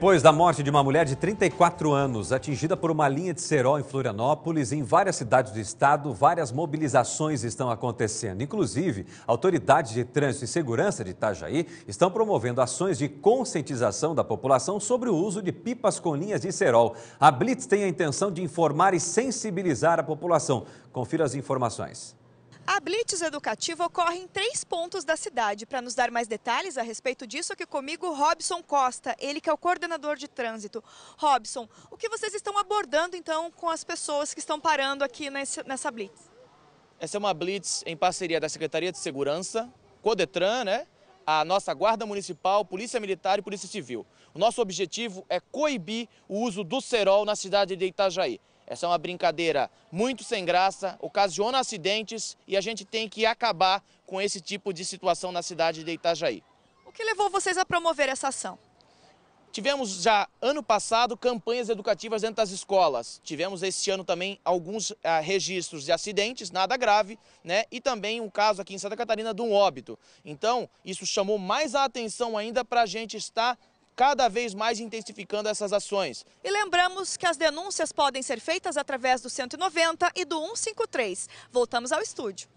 Depois da morte de uma mulher de 34 anos, atingida por uma linha de cerol em Florianópolis, em várias cidades do estado, várias mobilizações estão acontecendo. Inclusive, autoridades de trânsito e segurança de Itajaí estão promovendo ações de conscientização da população sobre o uso de pipas com linhas de cerol. A Blitz tem a intenção de informar e sensibilizar a população. Confira as informações. A Blitz Educativa ocorre em três pontos da cidade. Para nos dar mais detalhes a respeito disso, aqui comigo Robson Costa, ele que é o coordenador de trânsito. Robson, o que vocês estão abordando então com as pessoas que estão parando aqui nessa Blitz? Essa é uma Blitz em parceria da Secretaria de Segurança, Codetran, né? a nossa Guarda Municipal, Polícia Militar e Polícia Civil. O nosso objetivo é coibir o uso do cerol na cidade de Itajaí. Essa é uma brincadeira muito sem graça, ocasiona acidentes e a gente tem que acabar com esse tipo de situação na cidade de Itajaí. O que levou vocês a promover essa ação? Tivemos já ano passado campanhas educativas dentro das escolas. Tivemos este ano também alguns ah, registros de acidentes, nada grave, né? E também um caso aqui em Santa Catarina de um óbito. Então, isso chamou mais a atenção ainda para a gente estar cada vez mais intensificando essas ações. E lembramos que as denúncias podem ser feitas através do 190 e do 153. Voltamos ao estúdio.